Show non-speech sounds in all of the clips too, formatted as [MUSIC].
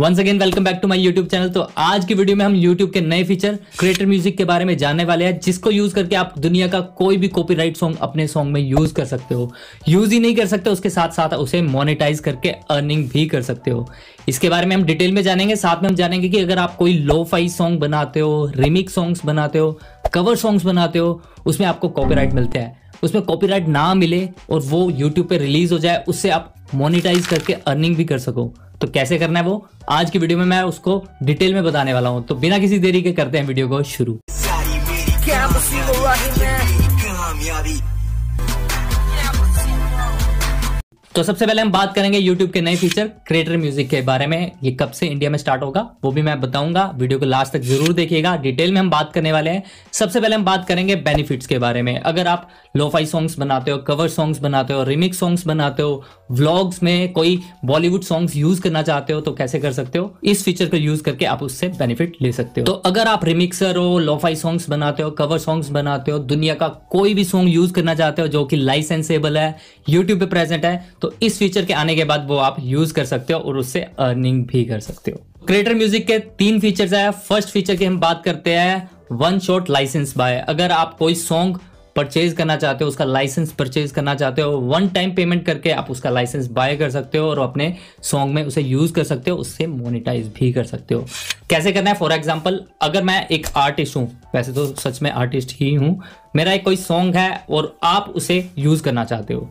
Once again welcome back to my YouTube channel तो आज की वीडियो में हम यूट्यूब के नए फीचर क्रिएटर म्यूजिक के बारे में जानने वाले हैं जिसको यूज करके आप दुनिया का कोई भी कॉपीराइट सॉन्ग अपने सॉन्ग में यूज कर सकते हो यूज ही नहीं कर सकते उसके साथ साथ उसे मोनिटाइज करके अर्निंग भी कर सकते हो इसके बारे में हम डिटेल में जानेंगे साथ में हम जानेंगे कि अगर आप कोई लो फाई सॉन्ग बनाते हो रिमिक सॉन्ग्स बनाते हो कवर सॉन्ग्स बनाते हो उसमें आपको कॉपीराइट मिलते हैं उसमें कॉपीराइट ना मिले और वो यूट्यूब पे रिलीज हो जाए उससे आप मोनिटाइज करके अर्निंग भी कर सको तो कैसे करना है वो आज की वीडियो में मैं उसको डिटेल में बताने वाला हूँ तो बिना किसी देरी के करते हैं वीडियो को शुरू तो सबसे पहले हम बात करेंगे YouTube के नए फीचर क्रिएटर म्यूजिक के बारे में ये कब से इंडिया में स्टार्ट होगा वो भी मैं बताऊंगा वीडियो को लास्ट तक जरूर देखिएगा डिटेल में हम बात करने वाले हैं सबसे पहले हम बात करेंगे बेनिफिट्स के बारे में अगर आप लोफाई सॉन्ग्स बनाते हो कवर सॉन्ग्स बनाते हो रिमिक्स सॉन्ग्स बनाते हो व्लॉग्स में कोई बॉलीवुड सॉन्ग्स यूज करना चाहते हो तो कैसे कर सकते हो इस फीचर को यूज करके आप उससे बेनिफिट ले सकते हो तो अगर आप रिमिक्सर हो लोफाई सॉन्ग्स बनाते हो कवर सॉन्ग्स बनाते हो दुनिया का कोई भी सॉन्ग यूज करना चाहते हो जो कि लाइसेंसेबल है यूट्यूब पे प्रेजेंट है तो इस फीचर के आने के बाद वो आप यूज कर सकते हो और उससे अर्निंग भी कर सकते हो क्रिएटर म्यूजिक के तीन फीचर्स है फर्स्ट फीचर की हम बात करते हैं वन शॉट लाइसेंस बाय अगर आप कोई सॉन्ग परचेज करना चाहते हो उसका लाइसेंस परचेज करना चाहते हो वन टाइम पेमेंट करके आप उसका लाइसेंस बाय कर सकते हो और अपने सॉन्ग में उसे यूज कर सकते हो उससे मोनिटाइज भी कर सकते हो कैसे करना है फॉर एग्जाम्पल अगर मैं एक आर्टिस्ट हूँ वैसे तो सच में आर्टिस्ट ही हूँ मेरा एक कोई सॉन्ग है और आप उसे यूज करना चाहते हो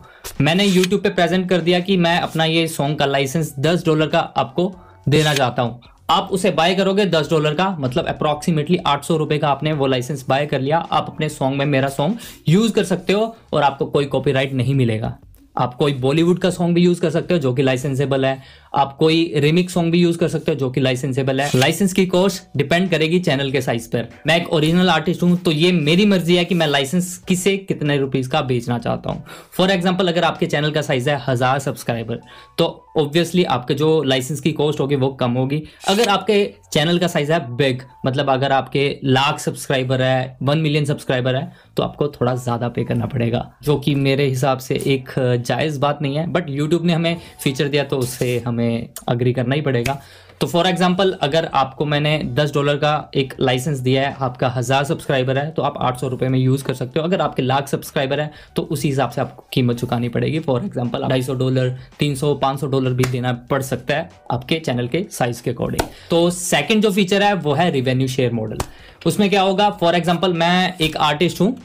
मैंने यूट्यूब पे प्रेजेंट कर दिया कि मैं अपना ये सॉन्ग का लाइसेंस दस डॉलर का आपको देना चाहता हूँ आप उसे बाय करोगे दस डॉलर का मतलब अप्रोक्सीमेटली आठ सौ रुपए का आपने वो लाइसेंस बाय कर लिया आप अपने सॉन्ग में मेरा सॉन्ग यूज कर सकते हो और आपको कोई कॉपीराइट नहीं मिलेगा आप कोई बॉलीवुड का सॉन्ग भी यूज कर सकते हो जो कि लाइसेंसेबल है आप कोई रिमिक सॉन्ग भी यूज कर सकते हो जो कि लाइसेंसेबल है लाइसेंस की कॉस्ट डिपेंड करेगी चैनल के साइज पर मैं एक ओरिजिनल आर्टिस्ट हूं तो ये मेरी मर्जी है कि मैं लाइसेंस किसे कितने रुपीज का बेचना चाहता हूँ फॉर एग्जाम्पल अगर आपके चैनल का साइज है हजार सब्सक्राइबर तो ऑब्वियसली आपके जो लाइसेंस की कॉस्ट होगी वो कम होगी अगर आपके चैनल का साइज है बिग मतलब अगर आपके लाख सब्सक्राइबर है वन मिलियन सब्सक्राइबर है तो आपको थोड़ा ज़्यादा पे करना पड़ेगा जो कि मेरे हिसाब से एक जायज़ बात नहीं है बट यूट्यूब ने हमें फीचर दिया तो उससे हमें अग्री करना ही पड़ेगा तो फॉर एग्जाम्पल अगर आपको मैंने दस डॉलर का एक लाइसेंस दिया है आपका हज़ार सब्सक्राइबर है तो आप आठ सौ रुपये में यूज़ कर सकते हो अगर आपके लाख सब्सक्राइबर है तो उसी हिसाब से आपको कीमत चुकानी पड़ेगी फॉर एग्जाम्पल ढाई सौ डॉलर तीन सौ पाँच सौ डॉलर भी देना पड़ सकता है आपके चैनल के साइज़ के अकॉर्डिंग तो सेकेंड जो फीचर है वो है रिवेन्यू शेयर मॉडल उसमें क्या होगा फॉर एग्जाम्पल मैं एक आर्टिस्ट हूँ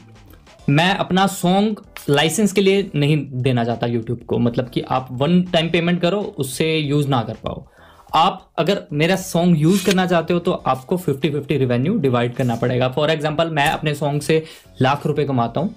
मैं अपना सॉन्ग लाइसेंस के लिए नहीं देना चाहता यूट्यूब को मतलब कि आप वन टाइम पेमेंट करो उससे यूज़ ना कर पाओ आप अगर मेरा सॉन्ग यूज करना चाहते हो तो आपको फिफ्टी फिफ्टी रिवेन्यू डिवाइड करना पड़ेगा फॉर एग्जाम्पल मैं अपने सॉन्ग से लाख रुपए कमाता हूँ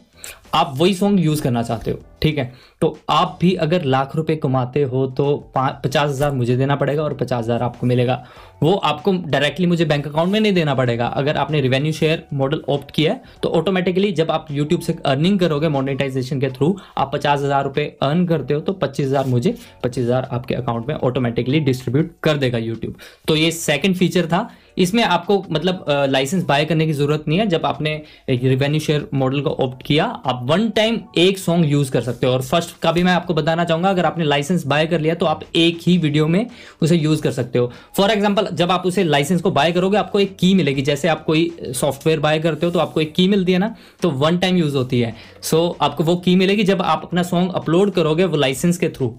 आप वही सॉन्ग यूज़ करना चाहते हो ठीक है तो आप भी अगर लाख रुपए कमाते हो तो पचास हज़ार मुझे देना पड़ेगा और पचास हज़ार आपको मिलेगा वो आपको डायरेक्टली मुझे बैंक अकाउंट में नहीं देना पड़ेगा अगर आपने रिवेन्यू शेयर मॉडल ऑप्ट किया है तो ऑटोमेटिकली जब आप यूट्यूब से अर्निंग करोगे मोनिटाइजेशन के थ्रू आप पचास हज़ार रुपए अर्न करते हो तो पच्चीस हज़ार मुझे पच्चीस हज़ार आपके अकाउंट में ऑटोमेटिकली डिस्ट्रीब्यूट कर देगा यूट्यूब तो ये सेकेंड फीचर था इसमें आपको मतलब लाइसेंस बाय करने की जरूरत नहीं है जब आपने रिवेन्यू शेयर मॉडल को ऑप्ट किया आप वन टाइम एक सॉन्ग यूज कर सकते हो और फर्स्ट का भी मैं आपको बताना चाहूंगा अगर आपने लाइसेंस बाय कर लिया तो आप एक ही वीडियो में उसे यूज कर सकते हो फॉर एग्जाम्पल जब आप उसे लाइसेंस को बाय करोगे आपको एक की मिलेगी जैसे आप कोई सॉफ्टवेयर बाय करते हो तो आपको एक की मिलती है ना तो वन टाइम यूज होती है सो so, आपको वो की मिलेगी जब आप अपना सॉन्ग अपलोड करोगे वो लाइसेंस के थ्रू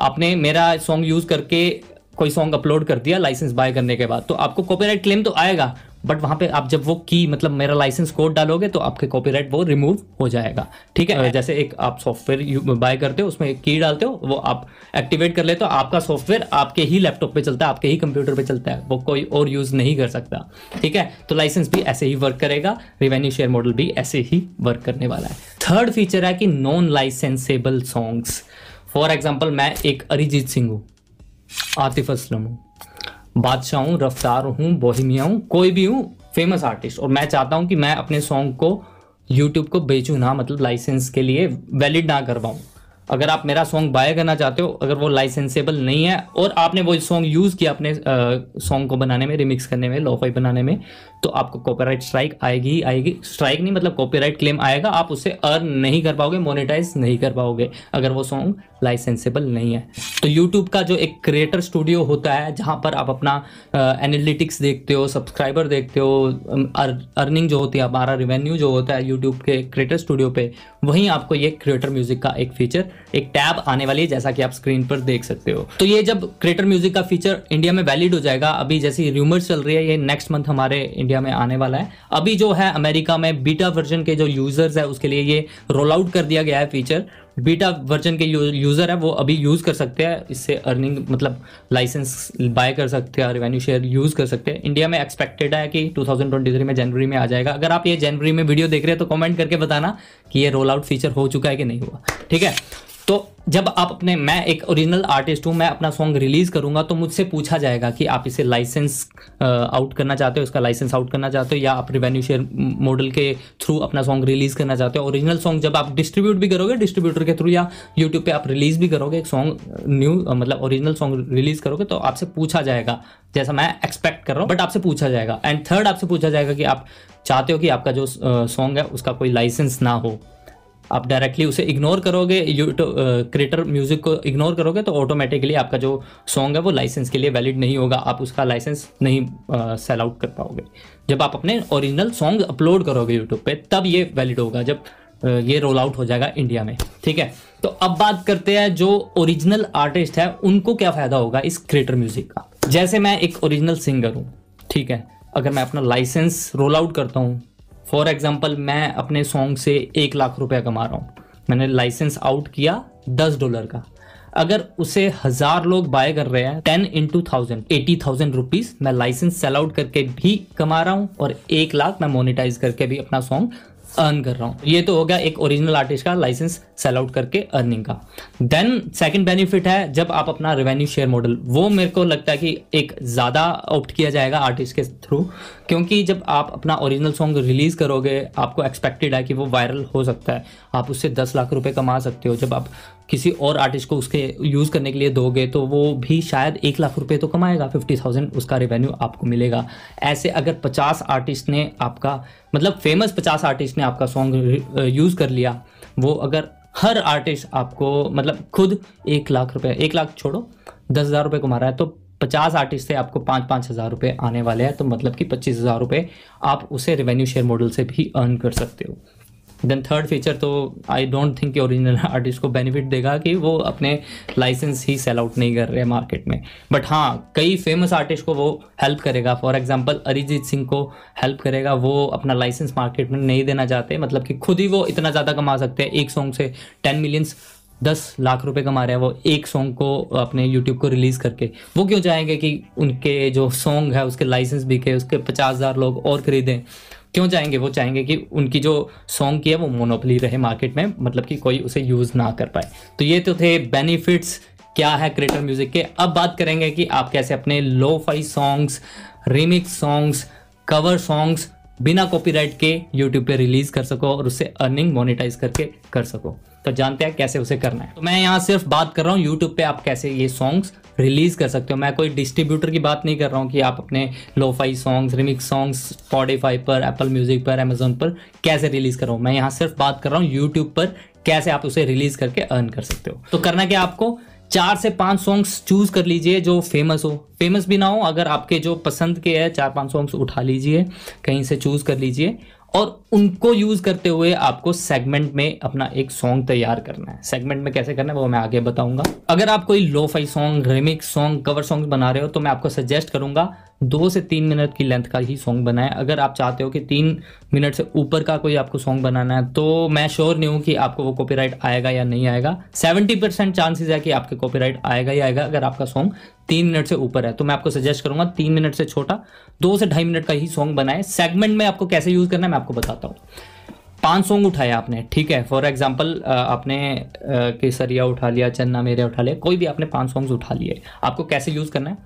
आपने मेरा सॉन्ग यूज करके कोई सॉन्ग अपलोड कर दिया लाइसेंस बाय करने के बाद तो आपको कॉपीराइट क्लेम तो आएगा बट वहां पे आप जब वो की मतलब मेरा लाइसेंस कोड डालोगे तो आपके कॉपीराइट वो रिमूव हो जाएगा ठीक है जैसे एक आप सॉफ्टवेयर बाय करते हो उसमें एक की डालते हो वो आप एक्टिवेट कर लेते हो आपका सॉफ्टवेयर आपके ही लैपटॉप पे चलता है आपके ही कंप्यूटर पे चलता है वो कोई और यूज नहीं कर सकता ठीक है तो लाइसेंस भी ऐसे ही वर्क करेगा रिवेन्यू शेयर मॉडल भी ऐसे ही वर्क करने वाला है थर्ड फीचर है कि non licensable songs for example मैं एक अरिजीत सिंह हूँ आतिफ असलम हूँ बादशाह हूँ रफ्तार हूँ बोहिमिया हूँ कोई भी हूँ फेमस आर्टिस्ट और मैं चाहता हूँ कि मैं अपने सॉन्ग को यूट्यूब को बेचूँ ना मतलब लाइसेंस के लिए वैलिड ना करवाऊँ अगर आप मेरा सॉन्ग बाय करना चाहते हो अगर वो लाइसेंसेबल नहीं है और आपने वो सॉन्ग यूज़ किया अपने सॉन्ग को बनाने में रिमिक्स करने में लोफाई बनाने में तो आपको कॉपीराइट स्ट्राइक आएगी ही आएगी स्ट्राइक नहीं मतलब कॉपीराइट क्लेम आएगा आप उसे अर्न नहीं कर पाओगे मोनिटाइज नहीं कर पाओगे अगर वो सॉन्ग लाइसेंसेबल नहीं है तो यूट्यूब का जो एक क्रिएटर स्टूडियो होता है जहाँ पर आप अपना एनालिटिक्स uh, देखते हो सब्सक्राइबर देखते हो अर्निंग जो होती है हमारा रिवेन्यू जो होता है यूट्यूब के क्रिएटर स्टूडियो पर वहीं आपको ये क्रिएटर म्यूज़िक का एक फीचर एक टैब आने वाली है जैसा कि आप स्क्रीन पर देख सकते हो तो ये जब क्रिएटर म्यूजिक का फीचर इंडिया में वैलिड हो जाएगा अभी जैसी र्यूमर चल रही है ये नेक्स्ट मंथ हमारे इंडिया में आने वाला है अभी जो है अमेरिका में बीटा वर्जन के जो यूजर्स है उसके लिए ये रोल आउट कर दिया गया है फीचर बीटा वर्जन के यूज़र है वो अभी यूज़ कर सकते हैं इससे अर्निंग मतलब लाइसेंस बाय कर सकते हैं रेवेन्यू शेयर यूज़ कर सकते हैं इंडिया में एक्सपेक्टेड है कि 2023 में जनवरी में आ जाएगा अगर आप ये जनवरी में वीडियो देख रहे हैं तो कमेंट करके बताना कि ये रोल आउट फीचर हो चुका है कि नहीं हुआ ठीक है तो जब आप अपने मैं एक ओरिजिनल आर्टिस्ट हूँ मैं अपना सॉन्ग रिलीज़ करूंगा तो मुझसे पूछा जाएगा कि आप इसे लाइसेंस आउट करना चाहते हो इसका लाइसेंस आउट करना चाहते हो या आप रिवेन्यू शेयर मॉडल के थ्रू अपना सॉन्ग रिलीज़ करना चाहते हो ओरिजिनल सॉन्ग जब आप डिस्ट्रीब्यूट भी करोगे डिस्ट्रीब्यूटर के थ्रू या यूट्यूब पर आप रिलीज़ भी करोगे एक सॉन्ग न्यू मतलब ओरिजिनल सॉन्ग रिलीज़ करोगे तो आपसे पूछा जाएगा जैसा मैं एक्सपेक्ट कर रहा हूँ बट आपसे पूछा जाएगा एंड थर्ड आपसे पूछा जाएगा कि आप चाहते हो कि आपका जो सॉन्ग है उसका कोई लाइसेंस ना हो आप डायरेक्टली उसे इग्नोर करोगे यूट्यूब क्रिएटर म्यूजिक को इग्नोर करोगे तो ऑटोमेटिकली आपका जो सॉन्ग है वो लाइसेंस के लिए वैलिड नहीं होगा आप उसका लाइसेंस नहीं सेल uh, आउट कर पाओगे जब आप अपने ओरिजिनल सॉन्ग अपलोड करोगे यूट्यूब पे तब ये वैलिड होगा जब uh, ये रोल आउट हो जाएगा इंडिया में ठीक है तो अब बात करते हैं जो ओरिजिनल आर्टिस्ट है उनको क्या फायदा होगा इस क्रिएटर म्यूजिक का जैसे मैं एक ओरिजिनल सिंगर हूँ ठीक है अगर मैं अपना लाइसेंस रोल आउट करता हूँ फॉर एग्जाम्पल मैं अपने सॉन्ग से एक लाख रुपया कमा रहा हूँ मैंने लाइसेंस आउट किया दस डॉलर का अगर उसे हजार लोग बाय कर रहे हैं ten into thousand eighty thousand rupees मैं लाइसेंस सेल आउट करके भी कमा रहा हूँ और एक लाख मैं मोनिटाइज करके भी अपना सॉन्ग अर्न कर रहा हूँ ये तो हो गया एक ओरिजिनल आर्टिस्ट का लाइसेंस सेल आउट करके अर्निंग का देन सेकंड बेनिफिट है जब आप अपना रेवेन्यू शेयर मॉडल वो मेरे को लगता है कि एक ज़्यादा ऑप्ट किया जाएगा आर्टिस्ट के थ्रू क्योंकि जब आप अपना ओरिजिनल सॉन्ग रिलीज़ करोगे आपको एक्सपेक्टेड है कि वो वायरल हो सकता है आप उससे दस लाख रुपये कमा सकते हो जब आप किसी और आर्टिस्ट को उसके यूज़ करने के लिए दोगे तो वो भी शायद एक लाख रुपये तो कमाएगा फिफ्टी थाउजेंड उसका रेवेन्यू आपको मिलेगा ऐसे अगर पचास आर्टिस्ट ने आपका मतलब फेमस पचास आर्टिस्ट ने आपका सॉन्ग यूज़ कर लिया वो अगर हर आर्टिस्ट आपको मतलब खुद एक लाख रुपये एक लाख छोड़ो दस हज़ार रुपये कमा रहा है तो पचास आर्टिस्ट से आपको पाँच पाँच हज़ार रुपये आने वाले हैं तो मतलब कि पच्चीस हज़ार रुपये आप उसे रेवेन्यू शेयर मॉडल से भी अर्न कर सकते हो देन थर्ड फीचर तो I don't think original artist को बेनिफिट देगा कि वो अपने लाइसेंस ही सेल आउट नहीं कर रहे मार्केट में बट हाँ कई फेमस आर्टिस्ट को वो हेल्प करेगा फॉर एग्जाम्पल अरिजीत सिंह को हेल्प करेगा वो अपना लाइसेंस मार्केट में नहीं देना चाहते मतलब कि खुद ही वो इतना ज़्यादा कमा सकते हैं एक सॉन्ग से टेन मिलियंस दस लाख रुपए कमा रहे हैं वो एक सॉन्ग को अपने यूट्यूब को रिलीज करके वो क्यों चाहेंगे कि उनके जो सॉन्ग है उसके लाइसेंस बिके उसके पचास हज़ार लोग और खरीदें क्यों चाहेंगे वो चाहेंगे कि उनकी जो सॉन्ग की है वो मोनोपली रहे मार्केट में मतलब कि कोई उसे यूज़ ना कर पाए तो ये तो थे बेनिफिट्स क्या है क्रिएटर म्यूज़िक के अब बात करेंगे कि आप कैसे अपने lo fi songs remix songs cover songs बिना कॉपीराइट के यूट्यूब पे रिलीज कर सको और उससे अर्निंग मोनिटाइज करके कर सको तो जानते हैं कैसे उसे करना है तो मैं यहाँ सिर्फ बात कर रहा हूँ यूट्यूब पे आप कैसे ये सॉन्ग्स रिलीज़ कर सकते हो मैं कोई डिस्ट्रीब्यूटर की बात नहीं कर रहा हूँ कि आप अपने lofi songs remix songs Spotify पर एप्पल म्यूजिक पर अमेजोन पर कैसे रिलीज़ कर रहा हूँ मैं यहाँ सिर्फ बात कर रहा हूँ यूट्यूब पर कैसे आप उसे रिलीज़ करके अर्न कर सकते हो तो करना क्या आपको चार से पांच सॉन्ग्स चूज कर लीजिए जो फेमस हो फेमस भी ना हो अगर आपके जो पसंद के है चार पांच सॉन्ग्स उठा लीजिए कहीं से चूज कर लीजिए और उनको यूज़ करते हुए आपको सेगमेंट में अपना एक सॉन्ग तैयार करना है सेगमेंट में कैसे करना है वो मैं आगे बताऊंगा अगर आप कोई lo fi song remix song cover song बना रहे हो तो मैं आपको सजेस्ट करूंगा दो से तीन मिनट की लेंथ का ही सॉन्ग बनाएं अगर आप चाहते हो कि तीन मिनट से ऊपर का कोई आपको सॉन्ग बनाना है तो मैं श्योर नहीं हूँ कि आपको वो कॉपीराइट आएगा या नहीं आएगा सेवेंटी परसेंट चांसेस है कि आपके कॉपीराइट आएगा या आएगा अगर आपका सॉन्ग तीन मिनट से ऊपर है तो मैं आपको सजेस्ट करूंगा तीन मिनट से छोटा दो से ढाई मिनट का ही सॉन्ग बनाए सेगमेंट में आपको कैसे यूज करना है मैं आपको बताता हूँ पांच सॉन्ग उठाया आपने ठीक है फॉर एग्जाम्पल आपने केसरिया उठा लिया चन्ना मेरे उठा लिया कोई भी आपने पांच सॉन्ग्स उठा लिए आपको कैसे यूज़ करना है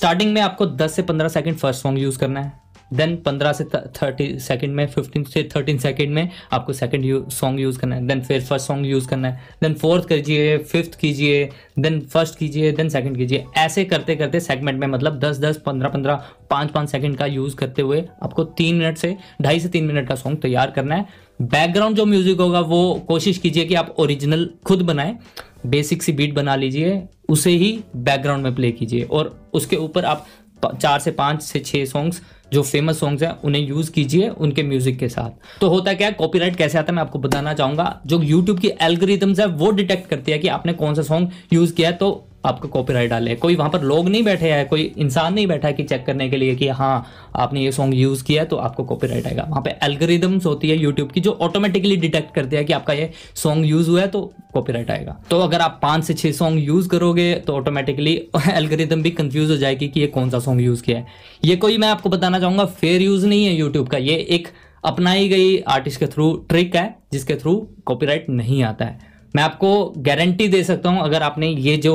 स्टार्टिंग में आपको 10 से 15 सेकंड फर्स्ट सॉन्ग यूज़ करना है देन 15 से 30 सेकंड में 15 से 13 सेकंड में आपको सेकंड सॉन्ग यूज़ करना है देन फिर फर्स्ट सॉन्ग यूज़ करना है देन फोर्थ कीजिए फिफ्थ कीजिए देन फर्स्ट कीजिए देन सेकंड कीजिए ऐसे करते करते सेगमेंट में मतलब 10 10 15 15 पाँच पाँच सेकंड का यूज़ करते हुए आपको तीन मिनट से ढाई से तीन मिनट का सॉन्ग तैयार करना है बैकग्राउंड जो म्यूज़िक होगा वो कोशिश कीजिए कि आप ओरिजिनल खुद बनाएं बेसिक सी बीट बना लीजिए उसे ही बैकग्राउंड में प्ले कीजिए और उसके ऊपर आप चार से पाँच से छः सॉन्ग्स जो फेमस सॉन्ग्स हैं उन्हें यूज़ कीजिए उनके म्यूज़िक के साथ तो होता क्या है कॉपीराइट कैसे आता है मैं आपको बताना चाहूंगा जो यूट्यूब की एल्गोरिदम्स है वो डिटेक्ट करती है कि आपने कौन सा सॉन्ग यूज़ किया है तो आपका कॉपीराइट डाले कोई वहाँ पर लोग नहीं बैठे हैं कोई इंसान नहीं बैठा है कि चेक करने के लिए कि हाँ आपने ये सॉन्ग यूज़ किया है तो आपको कॉपीराइट आएगा वहाँ पे एल्गोरिदम्स होती है यूट्यूब की जो ऑटोमेटिकली डिटेक्ट करती है कि आपका ये सॉन्ग यूज़ हुआ है तो कॉपीराइट आएगा तो अगर आप पाँच से छः सॉन्ग यूज़ करोगे तो ऑटोमेटिकली एल्गोरिदम [LAUGHS] भी कंफ्यूज हो जाएगी कि ये कौन सा सॉन्ग यूज़ किया है ये कोई मैं आपको बताना चाहूंगा फेयर यूज़ नहीं है यूट्यूब का ये एक अपनाई गई आर्टिस्ट के थ्रू ट्रिक है जिसके थ्रू कॉपीराइट नहीं आता है मैं आपको गारंटी दे सकता हूँ अगर आपने ये जो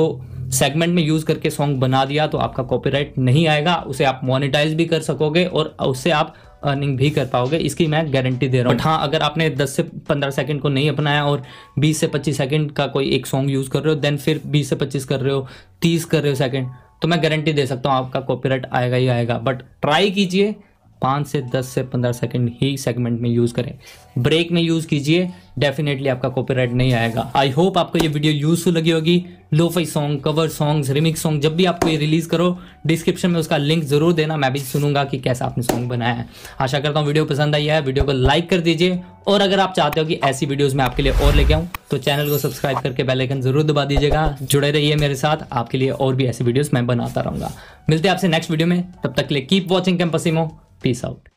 सेगमेंट में यूज करके सॉन्ग बना दिया तो आपका कॉपीराइट नहीं आएगा उसे आप मोनिटाइज भी कर सकोगे और उससे आप अर्निंग भी कर पाओगे इसकी मैं गारंटी दे रहा हूँ हाँ अगर आपने 10 से 15 सेकंड को नहीं अपनाया और 20 से 25 सेकंड का कोई एक सॉन्ग यूज़ कर रहे हो देन फिर 20 से 25 कर रहे हो 30 कर रहे हो सेकंड तो मैं गारंटी दे सकता हूँ आपका कॉपीराइट आएगा ही आएगा बट ट्राई कीजिए पाँच से दस से पंद्रह सेकंड ही सेगमेंट में यूज़ करें ब्रेक में यूज़ कीजिए डेफिनेटली आपका कॉपीराइट नहीं आएगा आई होप आपको ये वीडियो यूज़फुल लगी होगी lofi song cover songs remix song जब भी आपको ये रिलीज़ करो डिस्क्रिप्शन में उसका लिंक ज़रूर देना मैं भी सुनूंगा कि कैसा आपने सॉन्ग बनाया है आशा करता हूँ वीडियो पसंद आई है वीडियो को लाइक कर दीजिए और अगर आप चाहते हो कि ऐसी वीडियोज़ मैं आपके लिए और लेके आऊँ तो चैनल को सब्सक्राइब करके बेलाइकन ज़रूर दबा दीजिएगा जुड़े रहिए मेरे साथ आपके लिए और भी ऐसी वीडियोज़ मैं बनाता रहूँगा मिलते हैं आपसे नेक्स्ट वीडियो में तब तक लिए कीप वॉचिंग कैंपसिमो Peace out.